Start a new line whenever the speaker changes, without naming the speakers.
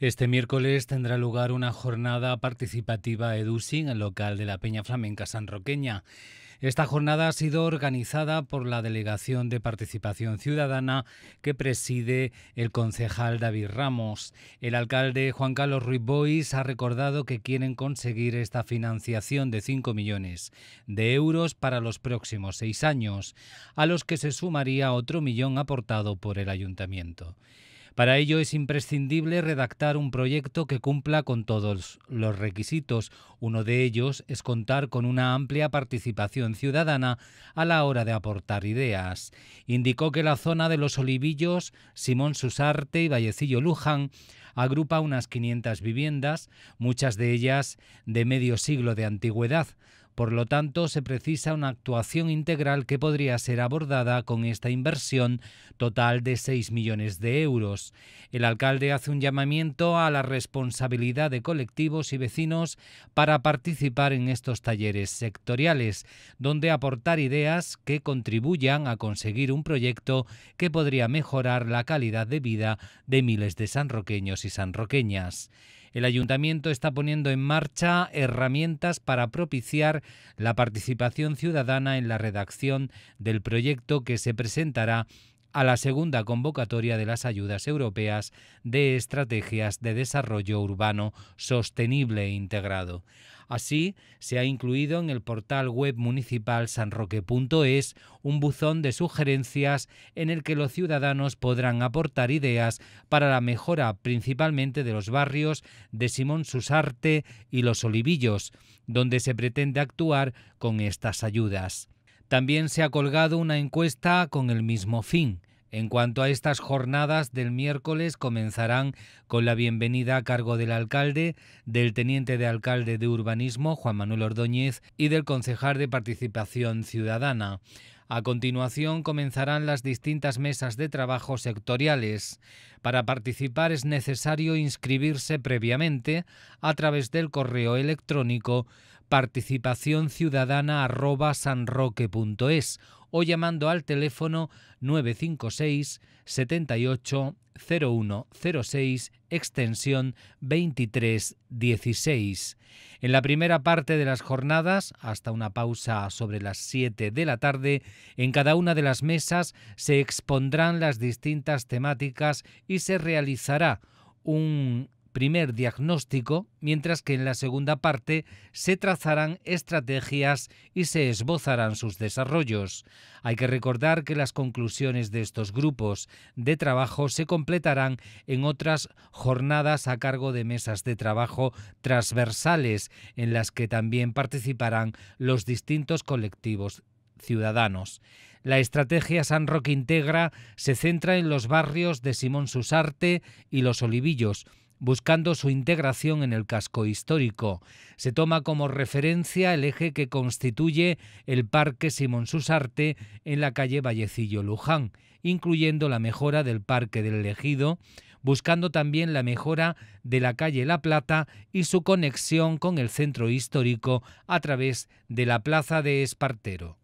Este miércoles tendrá lugar una jornada participativa EDUSI en el local de la Peña Flamenca Sanroqueña. Esta jornada ha sido organizada por la Delegación de Participación Ciudadana que preside el concejal David Ramos. El alcalde Juan Carlos Ruiz Bois ha recordado que quieren conseguir esta financiación de 5 millones de euros para los próximos seis años, a los que se sumaría otro millón aportado por el ayuntamiento. Para ello es imprescindible redactar un proyecto que cumpla con todos los requisitos. Uno de ellos es contar con una amplia participación ciudadana a la hora de aportar ideas. Indicó que la zona de Los Olivillos, Simón Susarte y Vallecillo Luján agrupa unas 500 viviendas, muchas de ellas de medio siglo de antigüedad. Por lo tanto, se precisa una actuación integral que podría ser abordada con esta inversión total de 6 millones de euros. El alcalde hace un llamamiento a la responsabilidad de colectivos y vecinos para participar en estos talleres sectoriales, donde aportar ideas que contribuyan a conseguir un proyecto que podría mejorar la calidad de vida de miles de sanroqueños y sanroqueñas el ayuntamiento está poniendo en marcha herramientas para propiciar la participación ciudadana en la redacción del proyecto que se presentará a la segunda convocatoria de las ayudas europeas de estrategias de desarrollo urbano sostenible e integrado. Así, se ha incluido en el portal web municipal sanroque.es un buzón de sugerencias en el que los ciudadanos podrán aportar ideas para la mejora principalmente de los barrios de Simón Susarte y Los Olivillos, donde se pretende actuar con estas ayudas. También se ha colgado una encuesta con el mismo fin. En cuanto a estas jornadas del miércoles comenzarán con la bienvenida a cargo del alcalde, del teniente de alcalde de urbanismo, Juan Manuel Ordóñez, y del concejal de participación ciudadana. A continuación comenzarán las distintas mesas de trabajo sectoriales. Para participar es necesario inscribirse previamente a través del correo electrónico participacionciudadana.sanroque.es o llamando al teléfono 956 78 0106 extensión 2316. En la primera parte de las jornadas, hasta una pausa sobre las 7 de la tarde, en cada una de las mesas se expondrán las distintas temáticas y se realizará un primer diagnóstico, mientras que en la segunda parte se trazarán estrategias y se esbozarán sus desarrollos. Hay que recordar que las conclusiones de estos grupos de trabajo se completarán en otras jornadas a cargo de mesas de trabajo transversales, en las que también participarán los distintos colectivos ciudadanos. La estrategia San Roque Integra se centra en los barrios de Simón Susarte y Los Olivillos, buscando su integración en el casco histórico. Se toma como referencia el eje que constituye el Parque Simón Susarte en la calle Vallecillo Luján, incluyendo la mejora del Parque del Elegido, buscando también la mejora de la calle La Plata y su conexión con el centro histórico a través de la Plaza de Espartero.